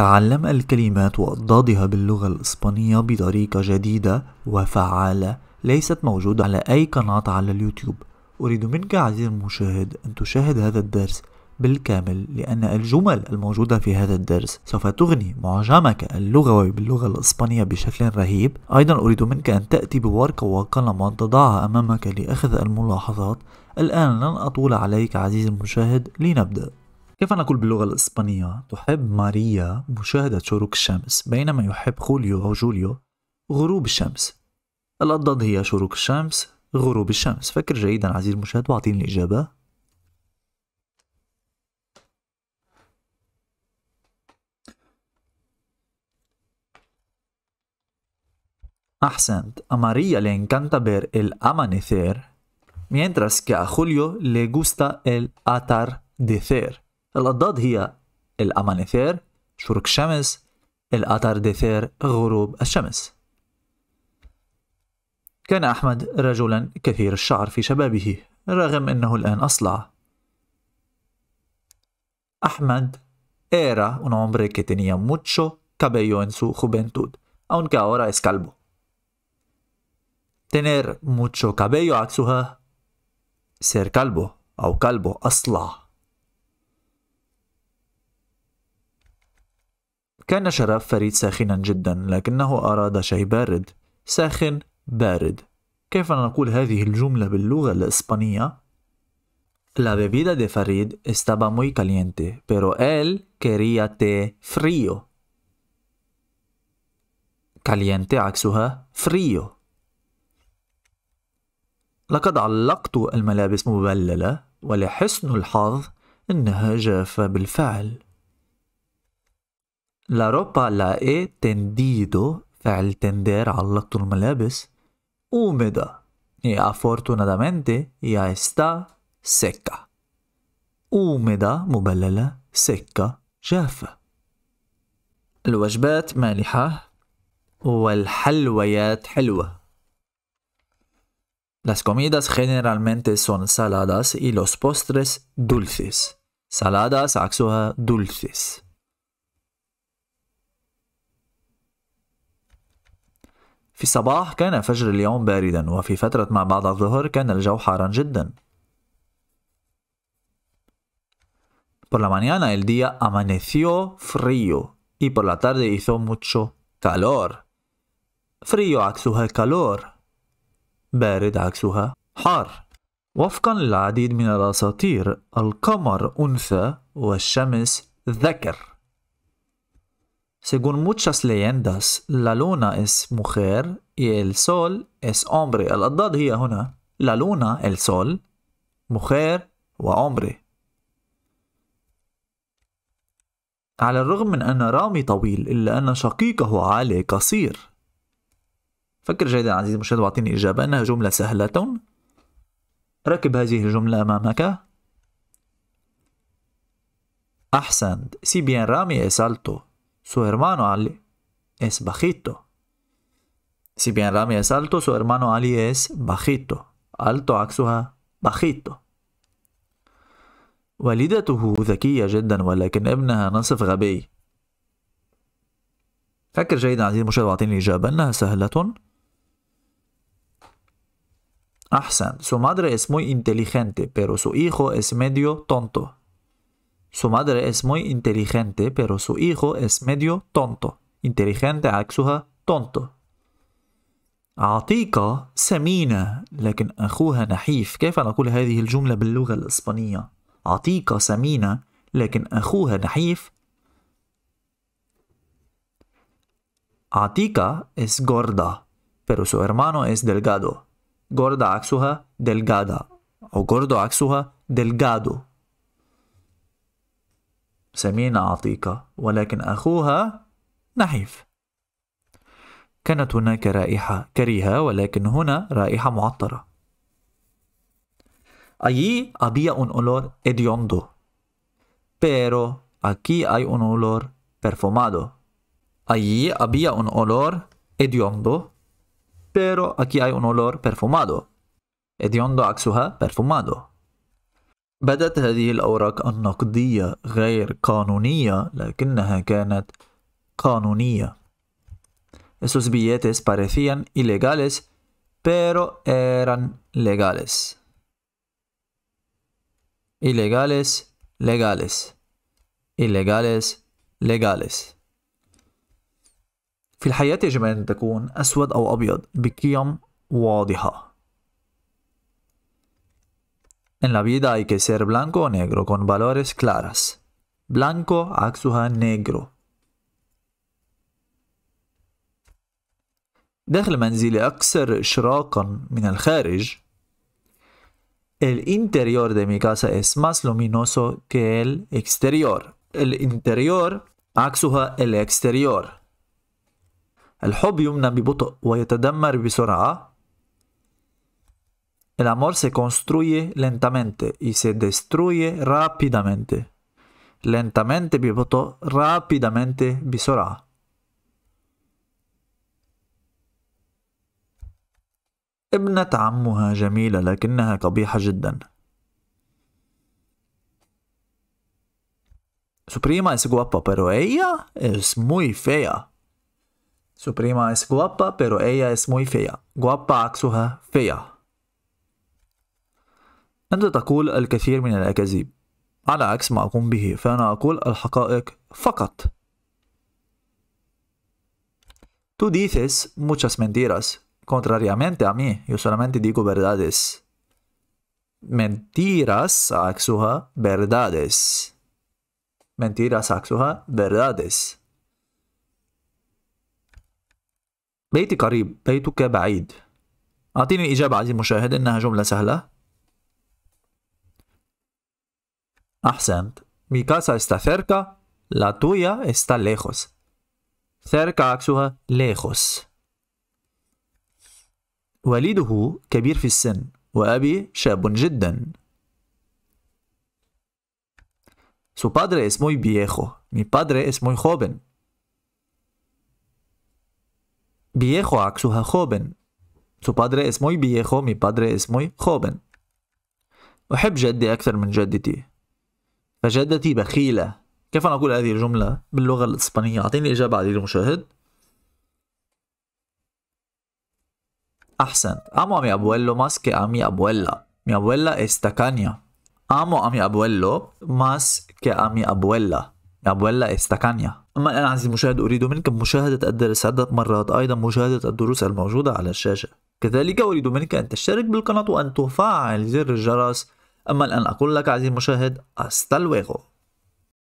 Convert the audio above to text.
تعلم الكلمات وأضدادها باللغة الإسبانية بطريقة جديدة وفعالة ليست موجودة على أي قناة على اليوتيوب أريد منك عزيزي المشاهد أن تشاهد هذا الدرس بالكامل لأن الجمل الموجودة في هذا الدرس سوف تغني معجمك اللغوي باللغة الإسبانية بشكل رهيب أيضا أريد منك أن تأتي بورقة وقلم وتضعها أمامك لأخذ الملاحظات الآن لن أطول عليك عزيزي المشاهد لنبدأ كيف نقول باللغة الإسبانية تحب ماريا مشاهدة شروق الشمس بينما يحب خوليو أو جوليو غروب الشمس الأضداد هي شروق الشمس غروب الشمس فكر جيدا عزيزي المشاهد واعطيني الإجابة أحسنت A María le encanta ver el amanecer, mientras que a Julio le gusta el atardecer. الأضداد هي الأمانيثير شروق الشمس الأتارديثير غروب الشمس كان أحمد رجلا كثير الشعر في شبابه رغم أنه الآن أصلع أحمد إيرا un hombre que tenía mucho cabello en su juventud, aunque ahora es calvo. Tener mucho cabello عكسها ser calvo أو calvo أصلع كان شراب فريد ساخنا جدا لكنه أراد شيء بارد ساخن بارد كيف نقول هذه الجملة باللغة الإسبانية؟ La bebida de Farid estaba muy caliente, pero él quería té frío. caliente عكسها frío. لقد علقت الملابس مبللة ولحسن الحظ إنها جافة بالفعل. La ropa la he tendido, al tender, a tu malabes, húmeda. Y afortunadamente ya está seca. húmeda, mubalala, seca, جافة. الوجبات مالحة والحلويات حلوة. Las comidas generalmente son saladas y los postres dulces. Saladas عكسها dulces. في الصباح كان فجر اليوم باردا وفي فترة ما بعد الظهر كان الجو حارا جدا Por la mañana el día amaneció frío y por la tarde hizo mucho calor. Frío عكسها calor. بارد عكسها حار. وفقا للعديد من الأساطير القمر أنثى والشمس ذكر. Según muchas leyendas, la luna es mujer y el sol es hombre. الأضداد هي هنا la luna, el sol, mujer hombre. على الرغم من أن رامي طويل إلا أن شقيقه علي قصير فكر جيدا عزيزي المشاهد واعطيني إجابة أنها جملة سهلة ركب هذه الجملة أمامك أحسنت سي بيان رامي es alto Su hermano Ali es bajito. Si bien Rami es alto, su hermano Ali es bajito. Alto عكسها bajito. والدته ذكية جدا ولكن ابنها نصف غبي فكر جيدا عزيزي المشاهد واعطيني الإجابة إنها سهلة أحسن su madre es muy inteligente pero su hijo es medio tonto Su madre es muy inteligente, pero su hijo es medio tonto. Inteligente axuja, tonto. عتيقة سمينة لكن أخوها نحيف كيف نقول هذه الجملة باللغة الإسبانية؟ semina, سمينة لكن أخوها نحيف Atika es gorda, pero su hermano es delgado. Gorda axuja, delgada. O gordo axuja, delgado. سمين عتيقة ولكن أخوها نحيف كانت هناك رائحة كريهة ولكن هنا رائحة معطرة Allí había un olor hediondo, pero aquí hay un olor perfumado. Allí había un olor hediondo, pero aquí hay un olor perfumado. Hediondo عكسها perfumado. بدت هذه الأوراق النقدية غير قانونية لكنها كانت قانونية. Esos billetes parecían ilegales, pero eran legales. Ilegales, legales. Ilegales, legales. في الحياة يجب أن تكون أسود أو أبيض بقيم واضحة. En la vida hay que ser blanco o negro, con valores claras. Blanco, Aksuha, negro. داخل منزلي أكثر إشراقا من El interior de mi casa es más luminoso que el exterior. El interior عكسها el exterior. الحب يمنى ببطء ويتدمر بسرعة El amor se construye lentamente y se destruye rápidamente. Lentamente بيبطء rápidamente bisora. ابنة عمها جميلة لكنها قبيحة جدا. Su prima es guapa, pero ella es muy fea. Su prima es guapa, pero ella es muy fea. Guapa عكسها fea. أنت تقول الكثير من الأكاذيب على عكس ما أقوم به فأنا أقول الحقائق فقط Tú dices muchas mentiras, contrariamente a mí, yo solamente digo verdades. Mentiras عكسها verdades. Mentiras عكسها verdades. بيتي قريب بيتك بعيد أعطيني الإجابة عزيزي المشاهد إنها جملة سهلة أحسنت. Mi casa está cerca. La tuya está lejos. cerca عكسها lejos. والده كبير في السن وأبي شاب جدا. Su padre es muy viejo. Mi padre es muy joven. Viejo عكسها joven. Su padre es muy viejo. Mi padre es muy joven. أحب جدي أكثر من جدتي. فجدتي بخيلة كيف أنا أقول هذه الجملة باللغة الإسبانية أعطيني إجابة على المشاهد أحسن أمو أمي أبويلو ماس كي أمي أبويلا مي أبويلا إستاكانيا أمو أمي أبويلو ماس كي أمي أبويلا مي أبويلا إستاكانيا أما الآن عزيزي المشاهد أريد منكم مشاهدة الدرس عدة مرات أيضا مشاهدة الدروس الموجودة على الشاشة كذلك أريد منك أن تشترك بالقناة وأن تفعل زر الجرس أما الآن أقول لك عزيزي المشاهد أستا